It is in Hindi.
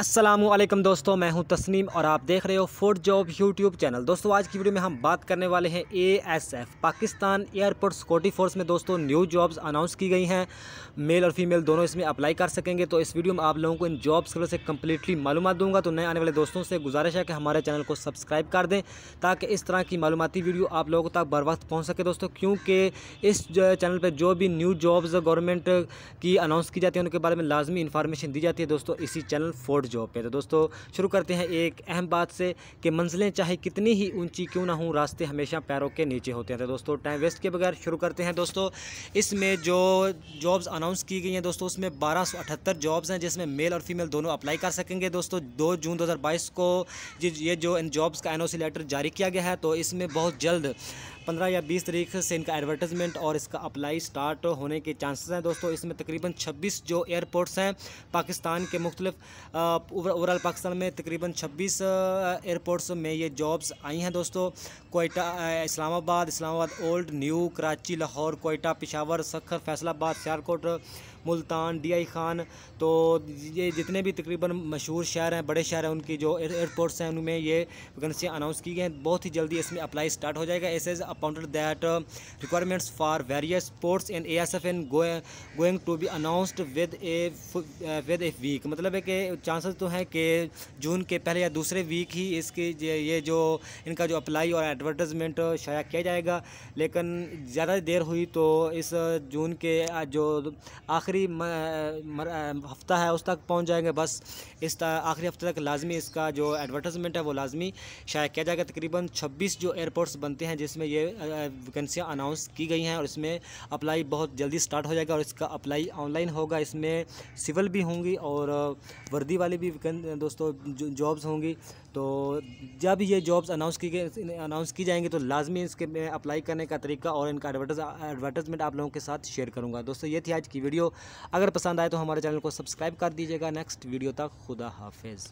असलम दोस्तों मैं हूं तस्नीम और आप देख रहे हो फूड जॉब यूट्यूब चैनल दोस्तों आज की वीडियो में हम बात करने वाले हैं ASF S F Pakistan airport security force में दोस्तों न्यू जॉब्स अनाउंस की गई हैं मेल और फीमेल दोनों इसमें अप्लाई कर सकेंगे तो इस वीडियो में आप लोगों को इन जॉब्स के से कम्प्लीटली मालूम दूंगा तो नए आने वाले दोस्तों से गुजारिश है कि हमारे चैनल को सब्सक्राइब कर दें ताकि इस तरह की मालूमती वीडियो आप लोगों तक बर वक्त पहुँच सके दोस्तों क्योंकि इस चैनल पर जो भी न्यू जॉब्स गवर्नमेंट की अनाउंस की जाती है उनके बारे में लाजमी इन्फॉर्मेशन दी जाती है दोस्तों इसी चैनल फोर्ड जॉब पे तो दोस्तों शुरू करते हैं एक अहम बात से कि मंजिलें चाहे कितनी ही ऊंची क्यों ना हों रास्ते हमेशा पैरों के नीचे होते हैं तो दोस्तों टाइम वेस्ट के बगैर शुरू करते हैं दोस्तों इसमें जो जॉब्स अनाउंस की गई हैं दोस्तों उसमें बारह जॉब्स हैं जिसमें मेल और फीमेल दोनों अप्लाई कर सकेंगे दोस्तों दो जून दो को ये जो इन जॉब्स का एन लेटर जारी किया गया है तो इसमें बहुत जल्द पंद्रह या बीस तारीख से इनका एडवर्टाइजमेंट और इसका अप्लाई स्टार्ट होने के चांसेस हैं दोस्तों इसमें तकरीबन छब्बीस जो एयरपोर्ट्स हैं पाकिस्तान के मुख्तलिफ ओवरऑल पाकिस्तान में तकरीबन छब्बीस एयरपोर्ट्स में ये जॉब्स आई हैं दोस्तों Quetta Islamabad Islamabad old new Karachi Lahore Quetta Peshawar Sukkur Faisalabad Sialkot Multan D I Khan तो ये जितने भी तकरीबन मशहूर शहर हैं बड़े शहर हैं उनकी जो एयरपोर्ट्स हैं उनमें ये वैकेंसियाँ अनाउंस की गई हैं बहुत ही जल्दी इसमें अप्लाई स्टार्ट हो जाएगा ऐसे appointed that uh, requirements for various sports and ASF and going, going to be announced with a uh, with a week मतलब है कि चांसेस तो हैं कि जून के पहले या दूसरे वीक ही इसकी ये जो इनका जो अप्लाई और एडवर्टाइजमेंट uh, शाया किया जाएगा लेकिन ज़्यादा देर हुई तो इस जून के जो आखिरी हफ्ता है उस तक पहुंच जाएंगे बस इस आखिरी हफ्ते तक लाजमी इसका जो एडवर्टाइजमेंट है वो लाजमी शाया किया जाएगा तकरीबन 26 जो एयरपोर्ट्स बनते हैं जिसमें ये लिए वैकेंसियाँ अनाउंस की गई हैं और इसमें अप्लाई बहुत जल्दी स्टार्ट हो जाएगा और इसका अप्लाई ऑनलाइन होगा इसमें सिविल भी होंगी और वर्दी वाली भी दोस्तों जॉब्स होंगी तो जब ये जॉब्स अनाउंस की गई अनाउंस की जाएंगी तो लाजमी इसके में अप्लाई करने का तरीका और इनका एडवर्टाइज एडवर्टाइजमेंट आप लोगों के साथ शेयर करूँगा दोस्तों ये थी आज की वीडियो अगर पसंद आए तो हमारे चैनल को सब्सक्राइब कर दीजिएगा नेक्स्ट वीडियो तक खुदा हाफिज़